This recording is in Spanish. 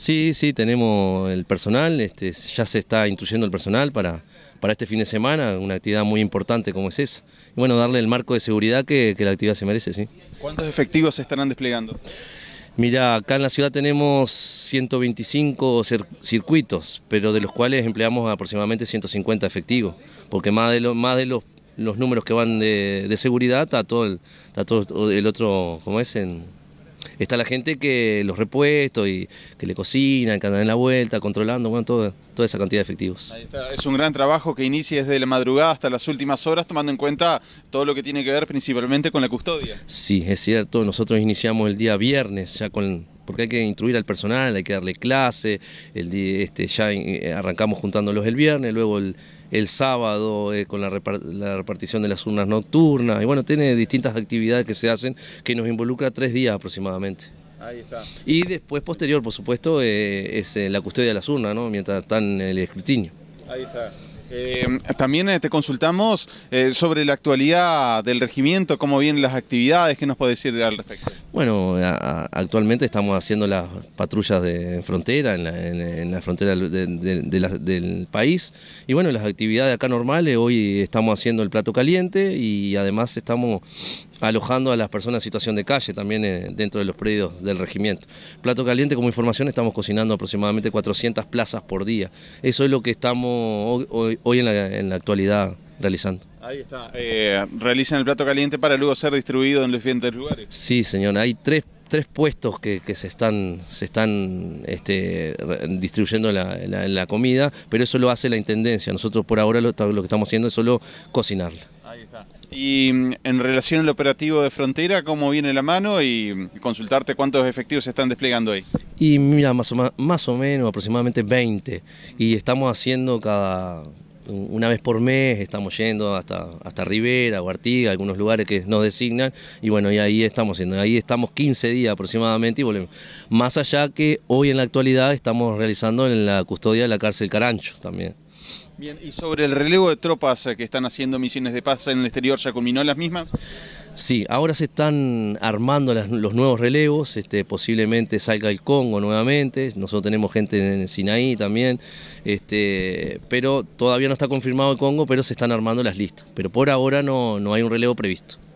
Sí, sí, tenemos el personal, este, ya se está instruyendo el personal para, para este fin de semana, una actividad muy importante como es esa. Y bueno, darle el marco de seguridad que, la actividad se merece, sí. ¿Cuántos efectivos se estarán desplegando? Mira, acá en la ciudad tenemos 125 circuitos, pero de los cuales empleamos aproximadamente 150 efectivos, porque más de, lo, más de los, los números que van de, seguridad está todo, el, está el otro, ¿cómo es? En, está la gente que los repuesto, y que le cocina, que andan en la vuelta, controlando, bueno, toda esa cantidad de efectivos. Es un gran trabajo que inicia desde la madrugada hasta las últimas horas, tomando en cuenta todo lo que tiene que ver principalmente con la custodia. Sí, es cierto. Nosotros iniciamos el día viernes ya con porque hay que instruir al personal, hay que darle clase, el, este, ya eh, arrancamos juntándolos el viernes, luego el, sábado eh, con la, repartición de las urnas nocturnas, y bueno, tiene distintas actividades que se hacen que nos involucra tres días aproximadamente. Ahí está. Y después, posterior, por supuesto, eh, es la custodia de las urnas, ¿no? mientras están en el escrutinio. Ahí está. Eh, también te este, consultamos eh, sobre la actualidad del regimiento, cómo vienen las actividades, qué nos puede decir al respecto. Bueno, actualmente estamos haciendo las patrullas de frontera, en la, frontera del país, y bueno, las actividades acá normales, hoy estamos haciendo el plato caliente y además estamos alojando a las personas en situación de calle también eh, dentro de los predios del regimiento. Plato Caliente, como información, estamos cocinando aproximadamente 400 plazas por día. Eso es lo que estamos hoy, en, la, actualidad realizando. Ahí está. Eh, ¿Realizan el plato caliente para luego ser distribuido en los diferentes lugares? Sí, señor. Hay tres, tres puestos que, se están, se están este, distribuyendo la, comida, pero eso lo hace la Intendencia. Nosotros por ahora lo, lo que estamos haciendo es solo cocinarla. Ahí está. Y mm, en relación al operativo de frontera, ¿cómo viene la mano? Y mm, consultarte cuántos efectivos se están desplegando ahí. Y mira, más o, más, o menos aproximadamente 20. Y estamos haciendo cada una vez por mes estamos yendo hasta, hasta Rivera, Artiga algunos lugares que nos designan, y bueno, y ahí estamos ahí estamos 15 días aproximadamente y volvemos. Más allá que hoy en la actualidad estamos realizando en la custodia de la cárcel Carancho también. Bien, y sobre el relevo de tropas eh, que están haciendo misiones de paz en el exterior, ¿ya culminó las mismas? Sí, ahora se están armando los nuevos relevos, este, posiblemente salga el Congo nuevamente, nosotros tenemos gente en Sinaí también, este, pero todavía no está confirmado el Congo, pero se están armando las listas, pero por ahora no, no hay un relevo previsto.